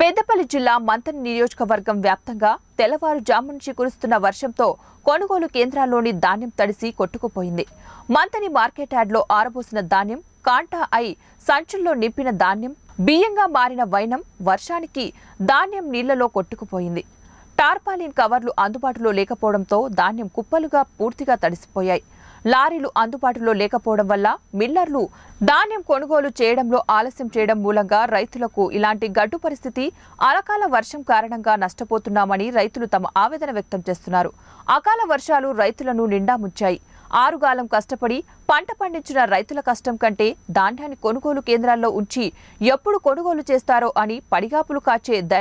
పెద్దపల్లి జిల్లా మంతన్ నియోజకవర్గం వ్యాప్తంగా తెల్లవారుజాము నుంచి కురుస్తున్న వర్షంతో కొనుగోలు కేంద్రాల్లోని ధాన్యం తడిసి కొట్టుకుపోయింది మంతని మార్కెట్ యార్డ్లో ఆరబోసిన ధాన్యం కాంటా అయి సంచుల్లో నింపిన ధాన్యం బియ్యంగా మారిన వైనం వర్షానికి ధాన్యం నీళ్లలో కొట్టుకుపోయింది టార్పాలిన్ కవర్లు అందుబాటులో లేకపోవడంతో ధాన్యం కుప్పలుగా పూర్తిగా తడిసిపోయాయి లారీలు అందుబాటులో లేకపోవడం వల్ల మిల్లర్లు ధాన్యం కొనుగోలు చేయడంలో ఆలస్యం చేయడం మూలంగా రైతులకు ఇలాంటి గడ్డు పరిస్థితి అలకాల వర్షం కారణంగా నష్టపోతున్నామని రైతులు తమ ఆవేదన వ్యక్తం చేస్తున్నారు అకాల వర్షాలు రైతులను నిండా ముంచాయి ఆరుగాలం కష్టపడి పంట పండించిన రైతుల కష్టం కంటే ధాన్యాన్ని కొనుగోలు కేంద్రాల్లో ఉంచి ఎప్పుడు కొనుగోలు చేస్తారో అని పడిగాపులు కాచే